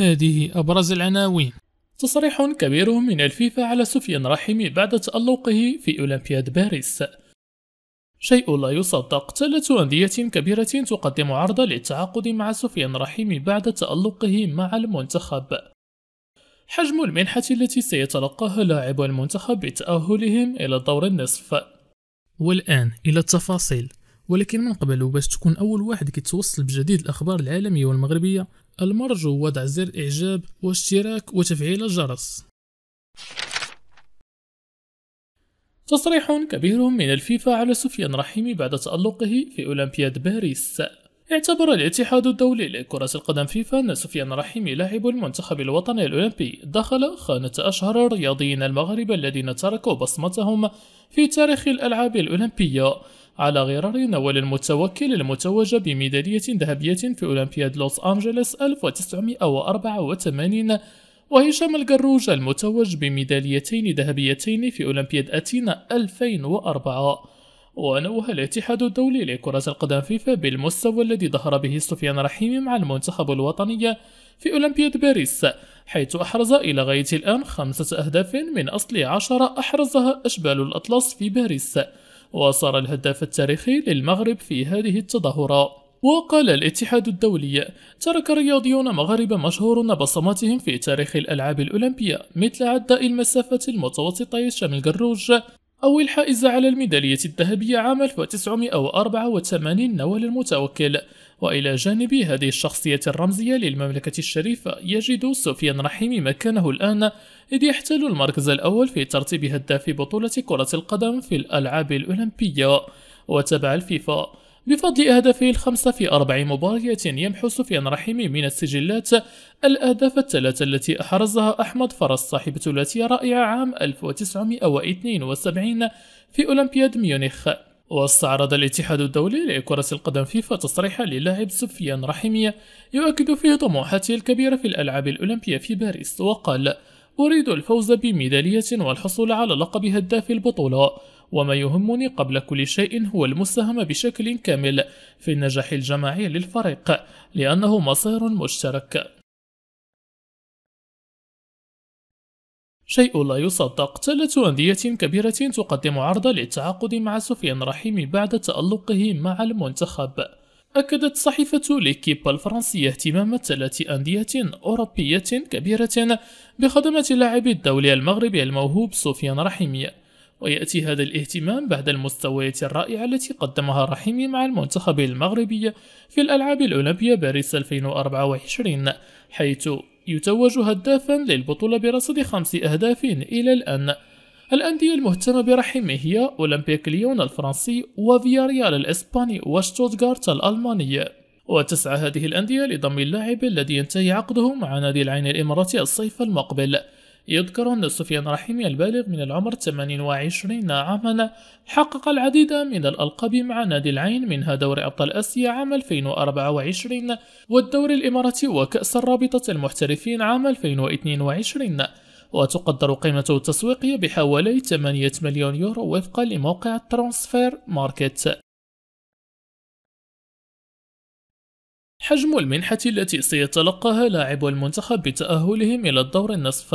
هذه أبرز العناوين تصريح كبير من الفيفا على سفيان رحيمي بعد تألقه في أولمبياد باريس شيء لا يصدق ثلاث أندية كبيرة تقدم عرض للتعاقد مع سفيان رحيمي بعد تألقه مع المنتخب حجم المنحة التي سيتلقاها لاعب المنتخب بتأهلهم إلى دور النصف والآن إلى التفاصيل ولكن من قبل وباش تكون أول واحد كيتوصل بجديد الأخبار العالمية والمغربية المرجو وضع زر إعجاب واشتراك وتفعيل الجرس تصريح كبير من الفيفا على سفيان رحيمي بعد تألقه في أولمبياد باريس اعتبر الاتحاد الدولي لكرة القدم فيفا أن سفيان رحيمي لاعب المنتخب الوطني الأولمبي دخل خانة أشهر الرياضيين المغرب الذين تركوا بصمتهم في تاريخ الألعاب الأولمبية على غرار نوال المتوكل المتوج بميدالية ذهبية في أولمبياد لوس أنجلوس 1984 وهشام القروج المتوج بميداليتين ذهبيتين في أولمبياد أتينا 2004 ونوه الاتحاد الدولي لكرة القدم فيفا بالمستوى الذي ظهر به سفيان رحيمي مع المنتخب الوطني في أولمبياد باريس حيث أحرز إلى غاية الآن خمسة أهداف من أصل عشرة أحرزها أشبال الأطلس في باريس وصار الهداف التاريخي للمغرب في هذه التظاهرة وقال الاتحاد الدولي ترك رياضيون مغاربة مشهورون بصماتهم في تاريخ الألعاب الأولمبية مثل عداء المسافة المتوسطة شامل جروج أو الحائز على الميدالية الذهبية عام 1984 نوال المتوكل وإلى جانب هذه الشخصية الرمزية للمملكة الشريفة يجد سفيان رحيمي مكانه الآن إذ يحتل المركز الأول في ترتيب هداف بطولة كرة القدم في الألعاب الأولمبية وتبع الفيفا بفضل أهدافه الخمسة في أربع مباريات يمحو سفيان رحيمي من السجلات الأهداف الثلاثة التي أحرزها أحمد فرس صاحب ثلاثية رائعة عام 1972 في أولمبياد ميونخ واستعرض الاتحاد الدولي لكرة القدم فيفا تصريحا للاعب سفيان رحيمي يؤكد فيه طموحاته الكبيرة في الألعاب الأولمبية في باريس وقال أريد الفوز بميدالية والحصول على لقب هداف البطولة وما يهمني قبل كل شيء هو المساهمة بشكل كامل في النجاح الجماعي للفريق لأنه مصير مشترك شيء لا يصدق ثلاث أندية كبيرة تقدم عرض للتعاقد مع سفيان رحيمي بعد تألقه مع المنتخب أكدت صحيفة ليكيب الفرنسية اهتمام ثلاث أندية أوروبية كبيرة بخدمة لاعب الدولي المغربي الموهوب سفيان رحيمي ويأتي هذا الاهتمام بعد المستويات الرائعة التي قدمها رحيمي مع المنتخب المغربي في الألعاب الأولمبية باريس 2024 حيث يتوج هدافا للبطولة برصد خمس أهداف إلى الآن الأندية المهتمة برحيمي هي أولمبيك ليون الفرنسي وفياريال الإسباني وشتوتغارت الألماني وتسعى هذه الأندية لضم اللاعب الذي ينتهي عقده مع نادي العين الإماراتي الصيف المقبل يذكر أن سفيان رحيمي البالغ من العمر 28 عاما حقق العديد من الألقاب مع نادي العين منها دوري أبطال آسيا عام 2024 والدوري الإماراتي وكأس الرابطة المحترفين عام 2022 وتقدر قيمته التسويقية بحوالي 8 مليون يورو وفقا لموقع ترانسفير ماركت حجم المنحة التي سيتلقاها لاعبو المنتخب بتأهلهم إلى الدور النصف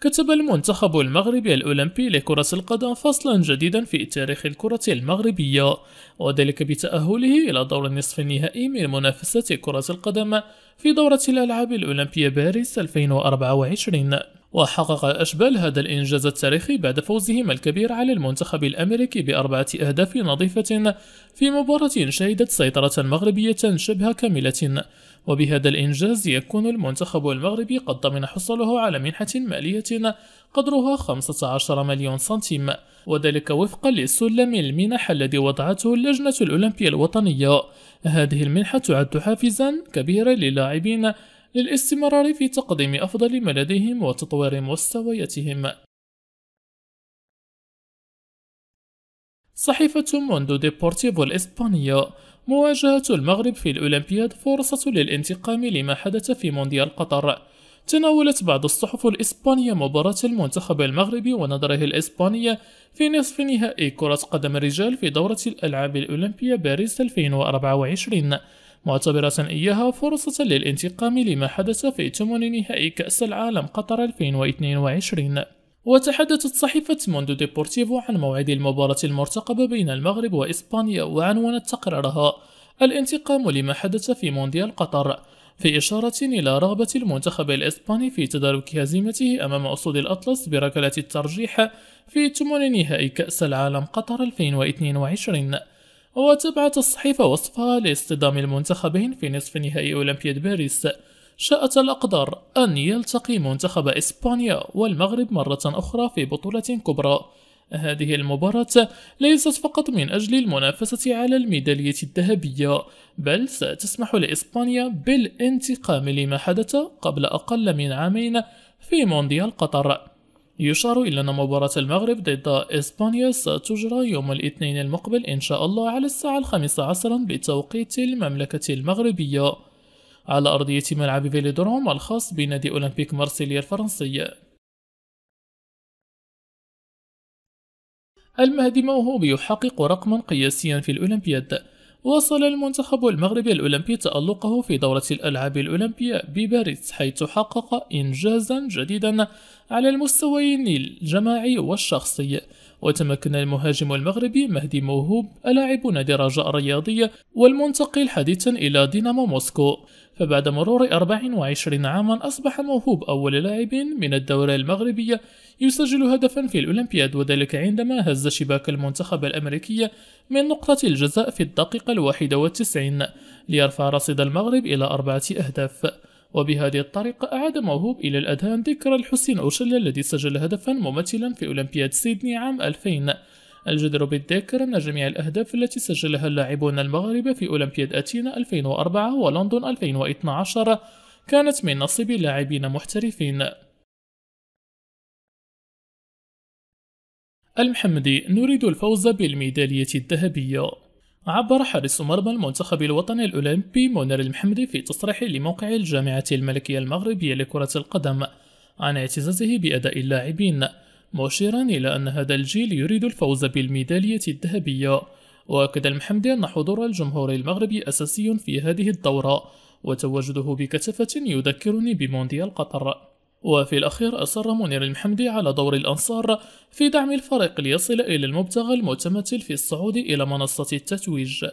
كتب المنتخب المغربي الأولمبي لكرة القدم فصلا جديدا في تاريخ الكرة المغربية وذلك بتأهله إلى دور النصف النهائي من منافسة كرة القدم في دورة الألعاب الأولمبية باريس 2024 وحقق أشبال هذا الإنجاز التاريخي بعد فوزهم الكبير على المنتخب الأمريكي بأربعة أهداف نظيفة في مباراة شهدت سيطرة مغربية شبه كاملة وبهذا الإنجاز يكون المنتخب المغربي قد ضمن حصوله على منحة مالية قدرها 15 مليون سنتيم وذلك وفقا لسلم المنح الذي وضعته اللجنة الأولمبية الوطنية هذه المنحة تعد حافزا كبيرا للاعبين للاستمرار في تقديم أفضل ما لديهم وتطوير مستوياتهم صحيفة موندو ديبورتيفو الإسبانية مواجهة المغرب في الأولمبياد فرصة للانتقام لما حدث في مونديال قطر تناولت بعض الصحف الإسبانية مباراة المنتخب المغربي ونظره الإسبانية في نصف نهائي كرة قدم الرجال في دورة الألعاب الأولمبية باريس 2024 معتبرة إياها فرصة للانتقام لما حدث في ثمن نهائي كأس العالم قطر 2022 وتحدثت صحيفة موندو ديبورتيفو عن موعد المباراة المرتقبة بين المغرب وإسبانيا وعنونت تقريرها الانتقام لما حدث في مونديال قطر في إشارة إلى رغبة المنتخب الإسباني في تدارك هزيمته أمام أسود الأطلس بركلة الترجيح في ثمن نهائي كأس العالم قطر 2022 وتبعت الصحيفة وصفها لاصطدام المنتخبين في نصف نهائي أولمبياد باريس شاءت الأقدار أن يلتقي منتخب إسبانيا والمغرب مرة أخرى في بطولة كبرى هذه المباراة ليست فقط من أجل المنافسة على الميدالية الذهبية بل ستسمح لإسبانيا بالانتقام لما حدث قبل أقل من عامين في مونديال قطر يشار إلى أن مباراة المغرب ضد إسبانيا ستجرى يوم الاثنين المقبل إن شاء الله على الساعة الخامسة عصرا بتوقيت المملكة المغربية على أرضية ملعب فيليدروم الخاص بنادي أولمبيك مارسيليا الفرنسي المهدي موهوب يحقق رقما قياسيا في الأولمبياد وصل المنتخب المغربي الأولمبي تألقه في دورة الألعاب الأولمبية بباريس حيث حقق إنجازا جديدا على المستويين الجماعي والشخصي وتمكن المهاجم المغربي مهدي موهوب لاعب نادي رجاء الرياضي والمنتقل حديثا إلى دينامو موسكو فبعد مرور 24 عاما أصبح موهوب أول لاعب من الدورة المغربية يسجل هدفا في الأولمبياد وذلك عندما هز شباك المنتخب الأمريكي من نقطة الجزاء في الدقيقة الواحدة والتسعين ليرفع رصيد المغرب إلى أربعة أهداف وبهذه الطريقة أعاد موهوب إلى الأذهان ذكرى الحسين أوشليا الذي سجل هدفا ممثلا في أولمبياد سيدني عام 2000 الجدر بالذكر أن جميع الأهداف التي سجلها اللاعبون المغاربة في أولمبياد أتينا 2004 ولندن 2012 كانت من نصيب لاعبين محترفين المحمدي نريد الفوز بالميدالية الذهبية عبر حارس مرمى المنتخب الوطني الأولمبي منير المحمدي في تصريح لموقع الجامعة الملكية المغربية لكرة القدم عن اعتزازه بأداء اللاعبين مشيرا إلى أن هذا الجيل يريد الفوز بالميدالية الذهبية وأكد المحمدي أن حضور الجمهور المغربي أساسي في هذه الدورة وتواجده بكثافة يذكرني بمونديال قطر وفي الأخير أصر منير المحمدي على دور الأنصار في دعم الفريق ليصل إلى المبتغى المتمثل في الصعود إلى منصة التتويج